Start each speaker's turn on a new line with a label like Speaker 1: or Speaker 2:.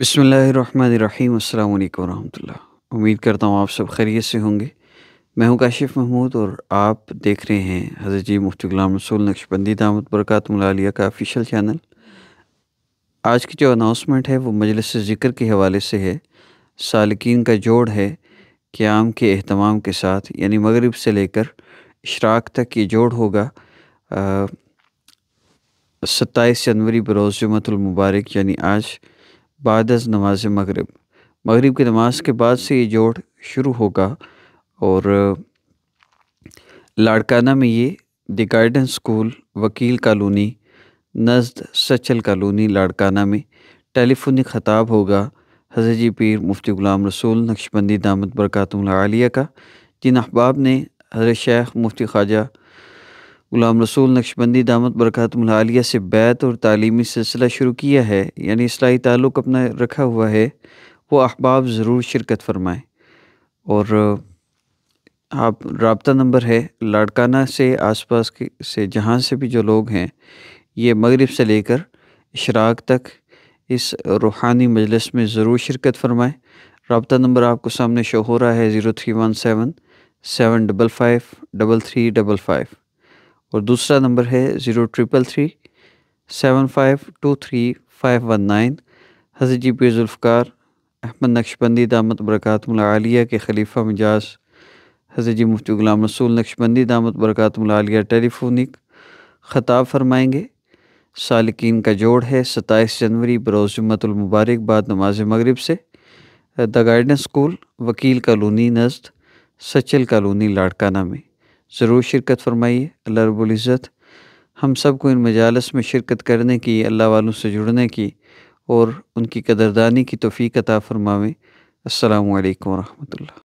Speaker 1: बसमीम् अल्लाम उम्मीद करता हूँ आप सब खैरियत से होंगे मैं हूँ काशिफ़ महमूद और आप देख रहे हैं हज़रत जी मुफ्ती गुलाम रसूल नक्शबंदी दामद बरकत मलालिया का ऑफिशियल चैनल आज की जो अनाउंसमेंट है वो मजलिस ज़िक्र के हवाले से है सालकिन का जोड़ है क्याम के अहतमाम के साथ यानी मगरब से लेकर इशराक तक ये जोड़ होगा सत्ताईस जनवरी बरोज़ जुमतुलमबारक यानी आज बाद नमाज मगरब मगरब की नमाज के बाद से ये जोड़ शुरू होगा और लाड़काना में ये द गार्डन स्कूल वकील कॉलोनी नजद सचल कॉलोनी लाड़काना में टेलीफोनिक ख़ताब होगा हजर जी पीर मुफ्ती गुलाम रसूल नक्शबंदी दामद बरकातम आलिया का जिन अहबाब ने हजरत शेख मुफ्ती ख्वाजा गुलाम रसूल नक्शबंदी दामद बरकत मलालिया से बैत और तालीमी सिलसिला शुरू किया है यानी असलाई ताल्लुक़ अपना रखा हुआ है वो अहबाब ज़रूर शिरकत फरमाएँ और आप रबता नंबर है लाड़काना से आसपास के से जहाँ से भी जो लोग हैं ये मगरब से लेकर इशराक तक इस रूहानी मजलिस में ज़रूर शिरकत फरमाएँ रबता नंबर आपको सामने शो हो रहा है zero three one seven seven double five double three double five और दूसरा नंबर है zero triple three seven five two three five one nine हज़रत जी पी जुल्फ़ार अहमद नक्शबंदी दामद बरकतमलिया के खलीफा मिजाज हज़रत जी मुफ्ती गुलाम रसूल नक्शबंदी दामद बरकतमलिया टेलीफोनिक ख़ताब फरमाएँगे सालकिन का जोड़ है सत्ताईस जनवरी बरोज़ जुम्मतमबारक बाद नमाज मगरब से द गार्डन स्कूल वकील कॉलोनी नज्द सचल कॉलोनी लाड़काना में ज़रूर शिरकत फरमाइए अल्लाह रबुल्ज़त हम सबको इन मजालस में शिरकत करने की अल्लाह वालों से जुड़ने की और उनकी कदरदानी की तोफ़ी अता फ़रमावें अल्लाम वरहमल